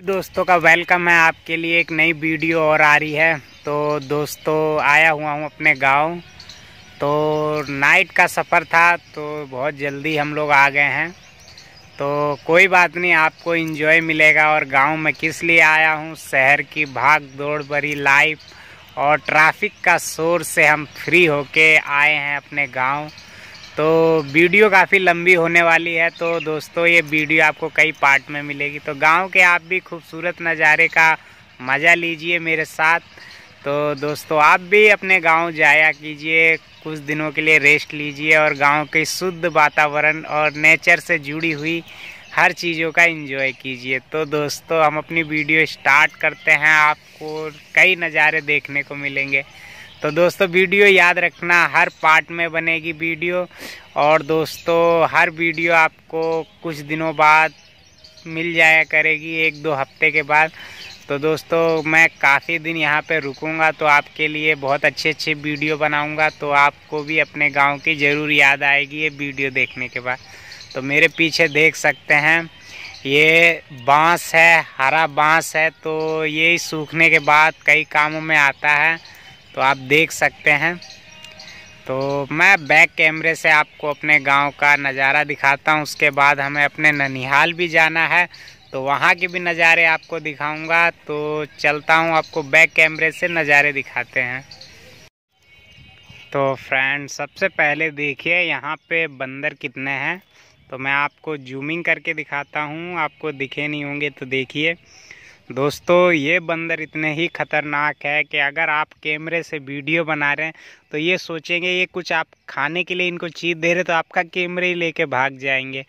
दोस्तों का वेलकम है आपके लिए एक नई वीडियो और आ रही है तो दोस्तों आया हुआ हूँ अपने गांव तो नाइट का सफ़र था तो बहुत जल्दी हम लोग आ गए हैं तो कोई बात नहीं आपको इन्जॉय मिलेगा और गांव में किस लिए आया हूँ शहर की भाग दौड़ भरी लाइफ और ट्रैफिक का शोर से हम फ्री होके आए हैं अपने गांव तो वीडियो काफ़ी लंबी होने वाली है तो दोस्तों ये वीडियो आपको कई पार्ट में मिलेगी तो गांव के आप भी खूबसूरत नज़ारे का मज़ा लीजिए मेरे साथ तो दोस्तों आप भी अपने गांव जाया कीजिए कुछ दिनों के लिए रेस्ट लीजिए और गांव के शुद्ध वातावरण और नेचर से जुड़ी हुई हर चीज़ों का इन्जॉय कीजिए तो दोस्तों हम अपनी वीडियो स्टार्ट करते हैं आपको कई नज़ारे देखने को मिलेंगे तो दोस्तों वीडियो याद रखना हर पार्ट में बनेगी वीडियो और दोस्तों हर वीडियो आपको कुछ दिनों बाद मिल जाया करेगी एक दो हफ्ते के बाद तो दोस्तों मैं काफ़ी दिन यहाँ पे रुकूँगा तो आपके लिए बहुत अच्छे अच्छे वीडियो बनाऊँगा तो आपको भी अपने गांव की ज़रूर याद आएगी ये वीडियो देखने के बाद तो मेरे पीछे देख सकते हैं ये बांस है हरा बांस है तो ये सूखने के बाद कई कामों में आता है तो आप देख सकते हैं तो मैं बैक कैमरे से आपको अपने गांव का नज़ारा दिखाता हूं उसके बाद हमें अपने ननिहाल भी जाना है तो वहां के भी नज़ारे आपको दिखाऊंगा तो चलता हूं आपको बैक कैमरे से नज़ारे दिखाते हैं तो फ्रेंड सबसे पहले देखिए यहाँ पे बंदर कितने हैं तो मैं आपको जूमिंग करके दिखाता हूँ आपको दिखे नहीं होंगे तो देखिए दोस्तों ये बंदर इतने ही ख़तरनाक है कि अगर आप कैमरे से वीडियो बना रहे हैं तो ये सोचेंगे ये कुछ आप खाने के लिए इनको चीज़ दे रहे तो आपका कैमरे ही लेके भाग जाएंगे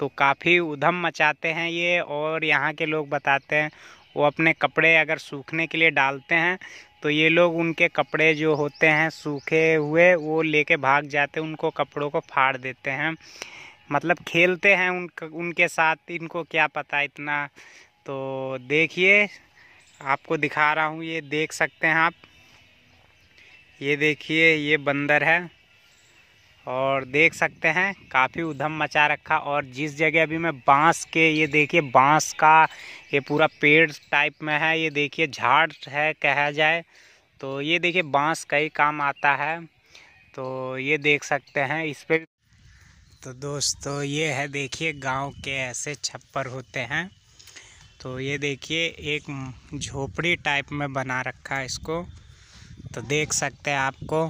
तो काफ़ी उधम मचाते हैं ये और यहाँ के लोग बताते हैं वो अपने कपड़े अगर सूखने के लिए डालते हैं तो ये लोग उनके कपड़े जो होते हैं सूखे हुए वो लेके भाग जाते उनको कपड़ों को फाड़ देते हैं मतलब खेलते हैं उन उनके साथ इनको क्या पता इतना तो देखिए आपको दिखा रहा हूँ ये देख सकते हैं आप ये देखिए ये बंदर है और देख सकते हैं काफ़ी उधम मचा रखा और जिस जगह अभी मैं बांस के ये देखिए बांस का ये पूरा पेड़ टाइप में है ये देखिए झाड़ है कहा जाए तो ये देखिए बांस कई काम आता है तो ये देख सकते हैं इस पर तो दोस्तों ये है देखिए गांव के ऐसे छप्पर होते हैं तो ये देखिए एक झोपड़ी टाइप में बना रखा है इसको तो देख सकते हैं आपको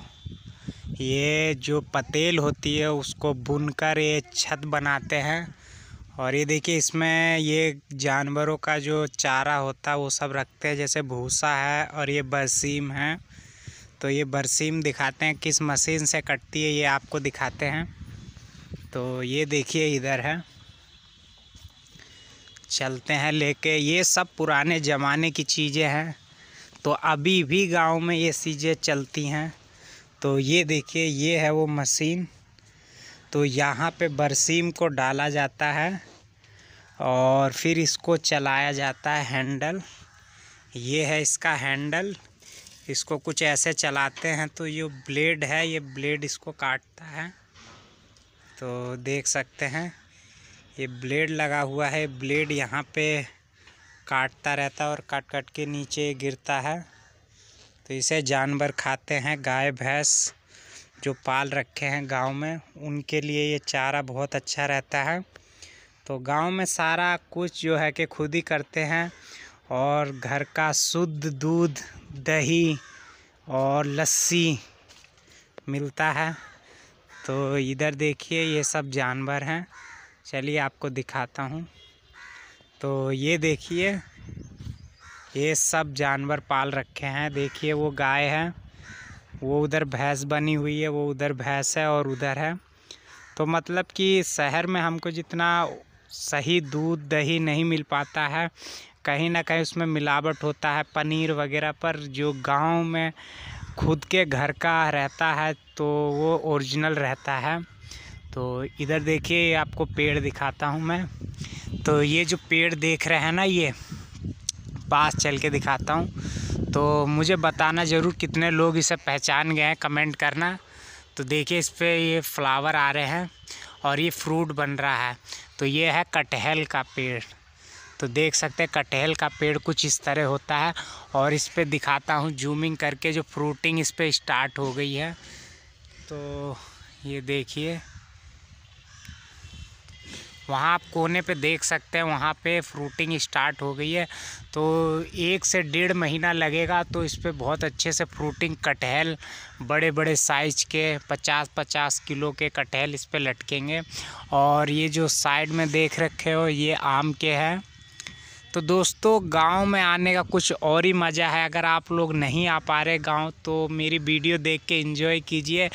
ये जो पतेल होती है उसको बुनकर ये छत बनाते हैं और ये देखिए इसमें ये जानवरों का जो चारा होता है वो सब रखते हैं जैसे भूसा है और ये बरसीम है तो ये बरसीम दिखाते हैं किस मशीन से कटती है ये आपको दिखाते हैं तो ये देखिए इधर है चलते हैं लेके ये सब पुराने ज़माने की चीज़ें हैं तो अभी भी गांव में ये चीज़ें चलती हैं तो ये देखिए ये है वो मशीन तो यहाँ पे बरसीम को डाला जाता है और फिर इसको चलाया जाता है हैंडल ये है इसका हैंडल इसको कुछ ऐसे चलाते हैं तो ये ब्लेड है ये ब्लेड इसको काटता है तो देख सकते हैं ये ब्लेड लगा हुआ है ब्लेड यहाँ पे काटता रहता है और काट काट के नीचे गिरता है तो इसे जानवर खाते हैं गाय भैंस जो पाल रखे हैं गांव में उनके लिए ये चारा बहुत अच्छा रहता है तो गांव में सारा कुछ जो है कि खुद ही करते हैं और घर का शुद्ध दूध दही और लस्सी मिलता है तो इधर देखिए ये सब जानवर हैं चलिए आपको दिखाता हूँ तो ये देखिए ये सब जानवर पाल रखे हैं देखिए वो गाय है वो उधर भैंस बनी हुई है वो उधर भैंस है और उधर है तो मतलब कि शहर में हमको जितना सही दूध दही नहीं मिल पाता है कहीं ना कहीं उसमें मिलावट होता है पनीर वगैरह पर जो गांव में खुद के घर का रहता है तो वो ओरिजिनल रहता है तो इधर देखिए आपको पेड़ दिखाता हूँ मैं तो ये जो पेड़ देख रहे हैं ना ये पास चल के दिखाता हूँ तो मुझे बताना ज़रूर कितने लोग इसे पहचान गए हैं कमेंट करना तो देखिए इस पर ये फ्लावर आ रहे हैं और ये फ्रूट बन रहा है तो ये है कटहल का पेड़ तो देख सकते हैं कटहल का पेड़ कुछ इस तरह होता है और इस पर दिखाता हूँ जूमिंग करके जो फ्रूटिंग इस पर स्टार्ट हो गई है तो ये देखिए वहाँ आप कोने पे देख सकते हैं वहाँ पे फ्रूटिंग स्टार्ट हो गई है तो एक से डेढ़ महीना लगेगा तो इस पर बहुत अच्छे से फ्रूटिंग कटहल बड़े बड़े साइज के पचास पचास किलो के कटहल इस पर लटकेंगे और ये जो साइड में देख रखे हो ये आम के हैं तो दोस्तों गांव में आने का कुछ और ही मज़ा है अगर आप लोग नहीं आ पा रहे गांव तो मेरी वीडियो देख के इन्जॉय कीजिए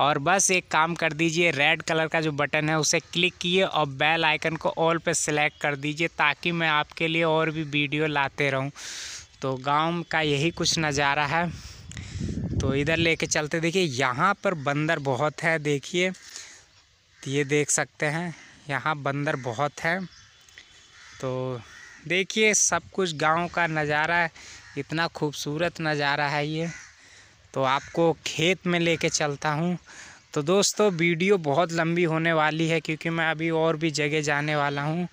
और बस एक काम कर दीजिए रेड कलर का जो बटन है उसे क्लिक किए और बेल आइकन को ऑल पे सेलेक्ट कर दीजिए ताकि मैं आपके लिए और भी वीडियो लाते रहूँ तो गाँव का यही कुछ नज़ारा है तो इधर ले चलते देखिए यहाँ पर बंदर बहुत है देखिए ये देख सकते हैं यहाँ बंदर बहुत है तो देखिए सब कुछ गांव का नज़ारा इतना खूबसूरत नज़ारा है ये तो आपको खेत में लेके चलता हूँ तो दोस्तों वीडियो बहुत लंबी होने वाली है क्योंकि मैं अभी और भी जगह जाने वाला हूँ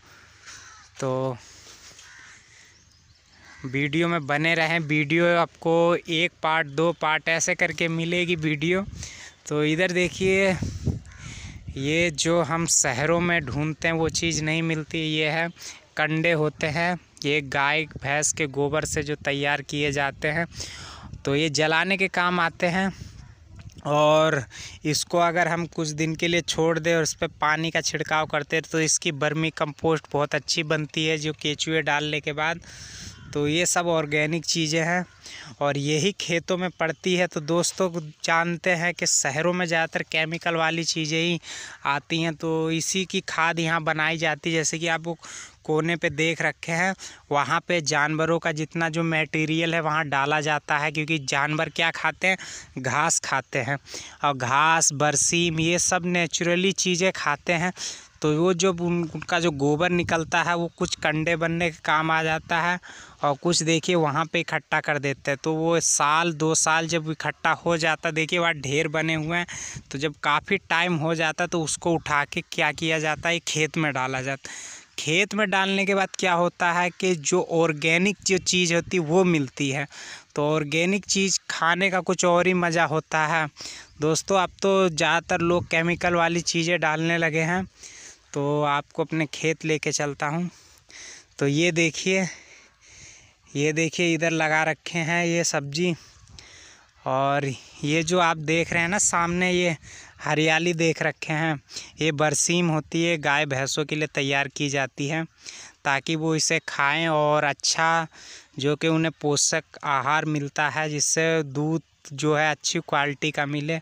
तो वीडियो में बने रहें वीडियो आपको एक पार्ट दो पार्ट ऐसे करके मिलेगी वीडियो तो इधर देखिए ये जो हम शहरों में ढूंढते हैं वो चीज़ नहीं मिलती ये है कंडे होते हैं ये गाय भैंस के गोबर से जो तैयार किए जाते हैं तो ये जलाने के काम आते हैं और इसको अगर हम कुछ दिन के लिए छोड़ दें और इस पर पानी का छिड़काव करते हैं तो इसकी बर्मी कंपोस्ट बहुत अच्छी बनती है जो केचुए डालने के बाद तो ये सब ऑर्गेनिक चीज़ें हैं और यही खेतों में पड़ती है तो दोस्तों जानते हैं कि शहरों में ज़्यादातर केमिकल वाली चीज़ें ही आती हैं तो इसी की खाद यहाँ बनाई जाती है जैसे कि आप कोने पे देख रखे हैं वहाँ पे जानवरों का जितना जो मटेरियल है वहाँ डाला जाता है क्योंकि जानवर क्या खाते हैं घास खाते हैं और घास बरसीम ये सब नेचुरली चीज़ें खाते हैं तो वो जब उन उनका जो गोबर निकलता है वो कुछ कंडे बनने के काम आ जाता है और कुछ देखिए वहाँ पे इकट्ठा कर देते हैं तो वो साल दो साल जब इकट्ठा हो जाता देखिए वहाँ ढेर बने हुए हैं तो जब काफ़ी टाइम हो जाता तो उसको उठा के क्या किया जाता है खेत में डाला जाता खेत में डालने के बाद क्या होता है कि जो ऑर्गेनिक जो चीज़ होती वो मिलती है तो ऑर्गेनिक चीज़ खाने का कुछ और ही मज़ा होता है दोस्तों अब तो ज़्यादातर लोग केमिकल वाली चीज़ें डालने लगे हैं तो आपको अपने खेत लेके चलता हूँ तो ये देखिए ये देखिए इधर लगा रखे हैं ये सब्जी और ये जो आप देख रहे हैं ना सामने ये हरियाली देख रखे हैं ये बरसीम होती है गाय भैंसों के लिए तैयार की जाती है ताकि वो इसे खाएं और अच्छा जो कि उन्हें पोषक आहार मिलता है जिससे दूध जो है अच्छी क्वालिटी का मिले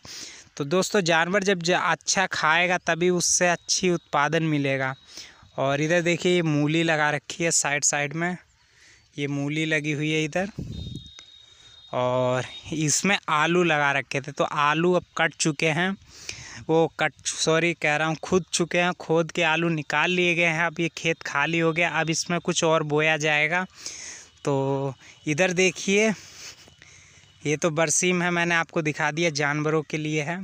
तो दोस्तों जानवर जब अच्छा खाएगा तभी उससे अच्छी उत्पादन मिलेगा और इधर देखिए ये मूली लगा रखी है साइड साइड में ये मूली लगी हुई है इधर और इसमें आलू लगा रखे थे तो आलू अब कट चुके हैं वो कट सॉरी कह रहा हूँ खुद चुके हैं खोद के आलू निकाल लिए गए हैं अब ये खेत खाली हो गया अब इसमें कुछ और बोया जाएगा तो इधर देखिए ये तो बरसीम है मैंने आपको दिखा दिया जानवरों के लिए है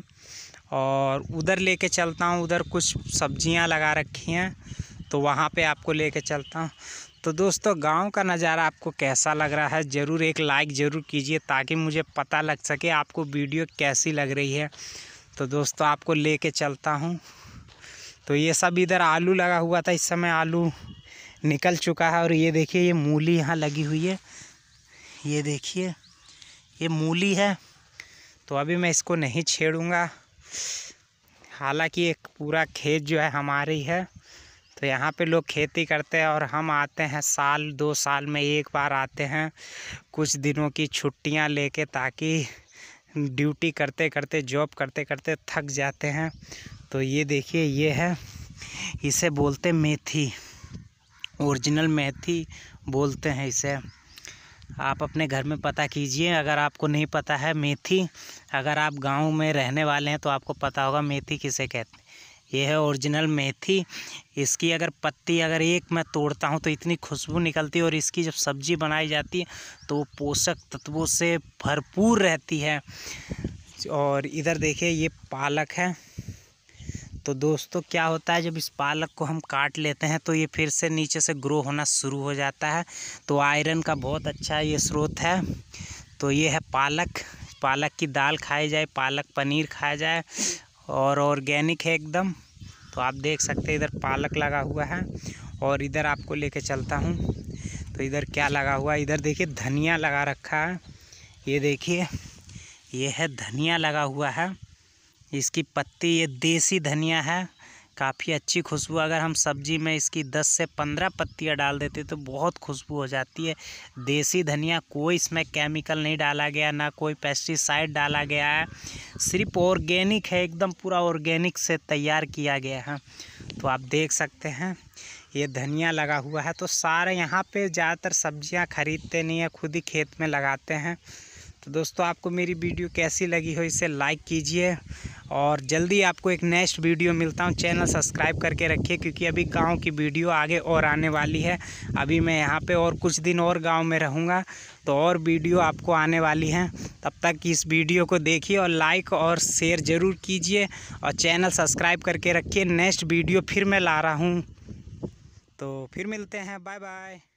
और उधर लेके चलता हूँ उधर कुछ सब्जियाँ लगा रखी हैं तो वहाँ पे आपको लेके चलता हूँ तो दोस्तों गांव का नज़ारा आपको कैसा लग रहा है ज़रूर एक लाइक ज़रूर कीजिए ताकि मुझे पता लग सके आपको वीडियो कैसी लग रही है तो दोस्तों आपको ले चलता हूँ तो ये सब इधर आलू लगा हुआ था इस समय आलू निकल चुका है और ये देखिए ये मूली यहाँ लगी हुई है ये देखिए ये मूली है तो अभी मैं इसको नहीं छेड़ूँगा हालांकि एक पूरा खेत जो है हमारी है तो यहाँ पे लोग खेती करते हैं और हम आते हैं साल दो साल में एक बार आते हैं कुछ दिनों की छुट्टियाँ लेके ताकि ड्यूटी करते करते जॉब करते करते थक जाते हैं तो ये देखिए ये है इसे बोलते मेथी ओरिजिनल मेथी बोलते हैं इसे आप अपने घर में पता कीजिए अगर आपको नहीं पता है मेथी अगर आप गांव में रहने वाले हैं तो आपको पता होगा मेथी किसे कहते हैं ये है ओरिजिनल मेथी इसकी अगर पत्ती अगर एक मैं तोड़ता हूँ तो इतनी खुशबू निकलती है और इसकी जब सब्ज़ी बनाई जाती है तो वो पोषक तत्वों से भरपूर रहती है और इधर देखिए ये पालक है तो दोस्तों क्या होता है जब इस पालक को हम काट लेते हैं तो ये फिर से नीचे से ग्रो होना शुरू हो जाता है तो आयरन का बहुत अच्छा ये स्रोत है तो ये है पालक पालक की दाल खाई जाए पालक पनीर खाया जाए और ऑर्गेनिक है एकदम तो आप देख सकते हैं इधर पालक लगा हुआ है और इधर आपको लेके चलता हूँ तो इधर क्या लगा हुआ है इधर देखिए धनिया लगा रखा है ये देखिए ये है धनिया लगा हुआ है इसकी पत्ती ये देसी धनिया है काफ़ी अच्छी खुशबू अगर हम सब्जी में इसकी 10 से 15 पत्तियाँ डाल देते तो बहुत खुशबू हो जाती है देसी धनिया कोई इसमें केमिकल नहीं डाला गया ना कोई पेस्टिसाइड डाला गया है सिर्फ ऑर्गेनिक है एकदम पूरा ऑर्गेनिक से तैयार किया गया है तो आप देख सकते हैं ये धनिया लगा हुआ है तो सारे यहाँ पर ज़्यादातर सब्जियाँ खरीदते नहीं हैं खुद ही खेत में लगाते हैं तो दोस्तों आपको मेरी वीडियो कैसी लगी हो इसे लाइक कीजिए और जल्दी आपको एक नेक्स्ट वीडियो मिलता हूँ चैनल सब्सक्राइब करके रखिए क्योंकि अभी गांव की वीडियो आगे और आने वाली है अभी मैं यहाँ पे और कुछ दिन और गांव में रहूँगा तो और वीडियो आपको आने वाली हैं तब तक इस वीडियो को देखिए और लाइक और शेयर ज़रूर कीजिए और चैनल सब्सक्राइब करके रखिए नेक्स्ट वीडियो फिर मैं ला रहा हूँ तो फिर मिलते हैं बाय बाय